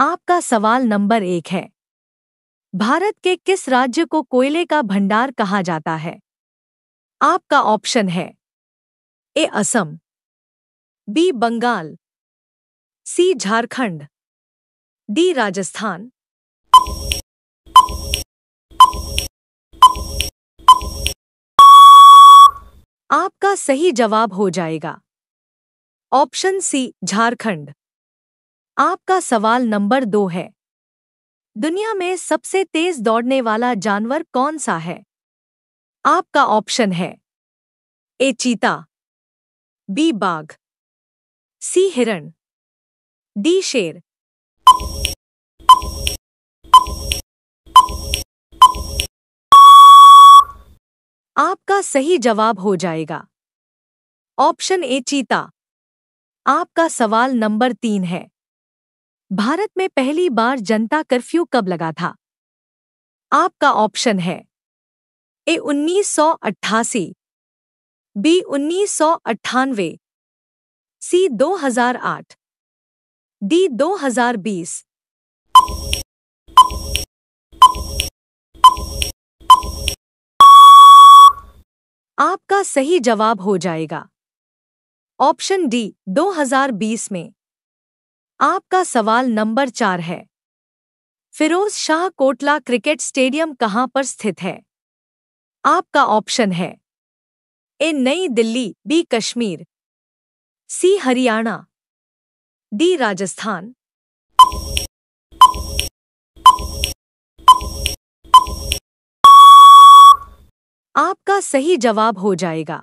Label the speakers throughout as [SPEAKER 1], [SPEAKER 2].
[SPEAKER 1] आपका सवाल नंबर एक है भारत के किस राज्य को कोयले का भंडार कहा जाता है आपका ऑप्शन है A Assam B Bengal C Jharkhand D Rajasthan आपका सही जवाब हो जाएगा ऑप्शन सी झारखंड आपका सवाल नंबर दो है दुनिया में सबसे तेज दौड़ने वाला जानवर कौन सा है आपका ऑप्शन है ए चीता बी बाघ सी हिरण डी शेर आपका सही जवाब हो जाएगा ऑप्शन ए चीता आपका सवाल नंबर तीन है भारत में पहली बार जनता कर्फ्यू कब लगा था आपका ऑप्शन है ए उन्नीस सौ अट्ठासी बी उन्नीस सौ अट्ठानवे सी 2008 डी 2020 आपका सही जवाब हो जाएगा ऑप्शन डी 2020 में आपका सवाल नंबर चार है फिरोज शाह कोटला क्रिकेट स्टेडियम कहाँ पर स्थित है आपका ऑप्शन है A New Delhi B Kashmir C Haryana D Rajasthan आपका सही जवाब हो जाएगा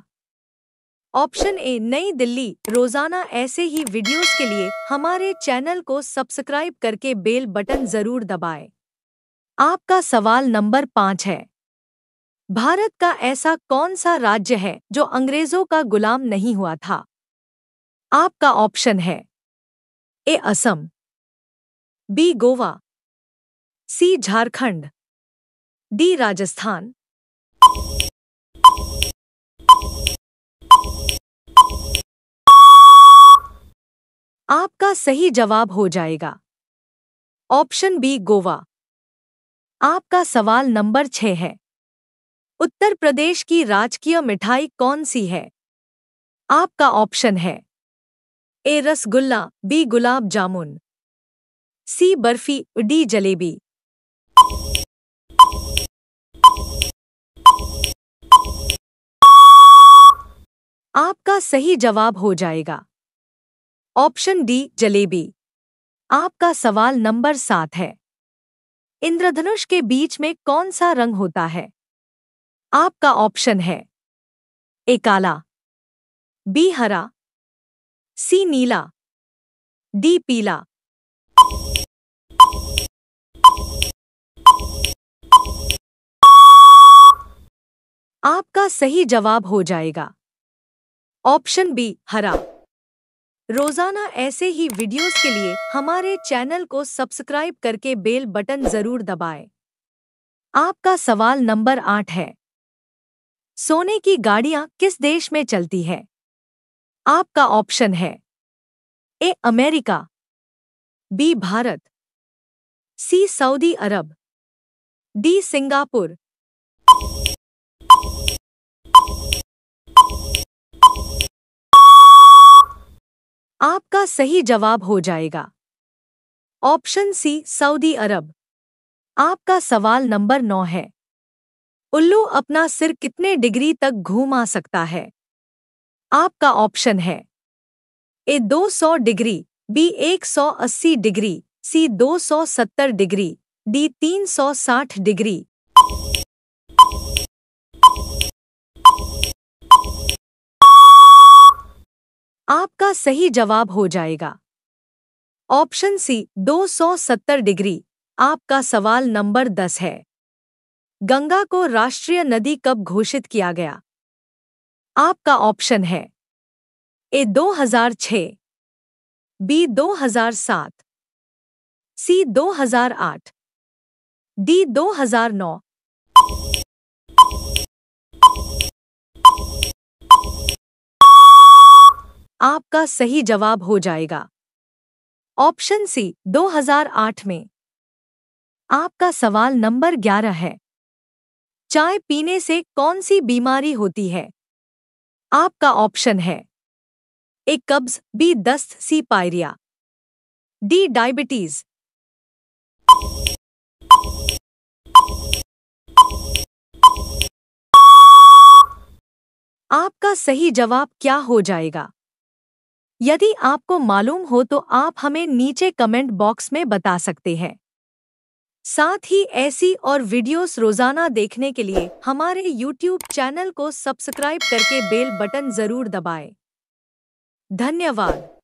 [SPEAKER 1] ऑप्शन ए नई दिल्ली रोजाना ऐसे ही वीडियोस के लिए हमारे चैनल को सब्सक्राइब करके बेल बटन जरूर दबाएं। आपका सवाल नंबर पाँच है भारत का ऐसा कौन सा राज्य है जो अंग्रेजों का गुलाम नहीं हुआ था आपका ऑप्शन है A Assam B Goa C Jharkhand D Rajasthan आपका सही जवाब हो जाएगा ऑप्शन बी गोवा आपका सवाल नंबर छह है उत्तर प्रदेश की राजकीय मिठाई कौन सी है आपका ऑप्शन है A rasgulla B gulab jamun C barfi D jalebi आपका सही जवाब हो जाएगा ऑप्शन डी जलेबी आपका सवाल नंबर सात है इंद्रधनुष के बीच में कौन सा रंग होता है आपका ऑप्शन है ए काला बी हरा सी नीला डी पीला आपका सही जवाब हो जाएगा ऑप्शन बी हरा रोजाना ऐसे ही वीडियोस के लिए हमारे चैनल को सब्सक्राइब करके बेल बटन जरूर दबाएं। आपका सवाल नंबर आठ है सोने की गाड़ियां किस देश में चलती है आपका ऑप्शन है A America B Bharat C Saudi Arabia D Singapore आपका सही जवाब हो जाएगा ऑप्शन सी सऊदी अरब आपका सवाल नंबर नौ है उल्लू अपना सिर कितने डिग्री तक घूमा सकता है आपका ऑप्शन है A 200 degree B 180 degree C 270 degree D 360 degree इसका सही जवाब हो जाएगा ऑप्शन सी 270 डिग्री आपका सवाल नंबर 10 है गंगा को राष्ट्रीय नदी कब घोषित किया गया आपका ऑप्शन है ए 2006 बी 2007 सी 2008 डी 2009 आपका सही जवाब हो जाएगा ऑप्शन सी 2008 में आपका सवाल नंबर 11 है चाय पीने से कौन सी बीमारी होती है आपका ऑप्शन है ए कब्ज बी दस्त सी पायरिया डी डायबिटीज आपका सही जवाब क्या हो जाएगा यदि आपको मालूम हो तो आप हमें नीचे कमेंट बॉक्स में बता सकते हैं साथ ही ऐसी और वीडियोस रोजाना देखने के लिए हमारे यूट्यूब चैनल को सब्सक्राइब करके बेल बटन जरूर दबाएं। धन्यवाद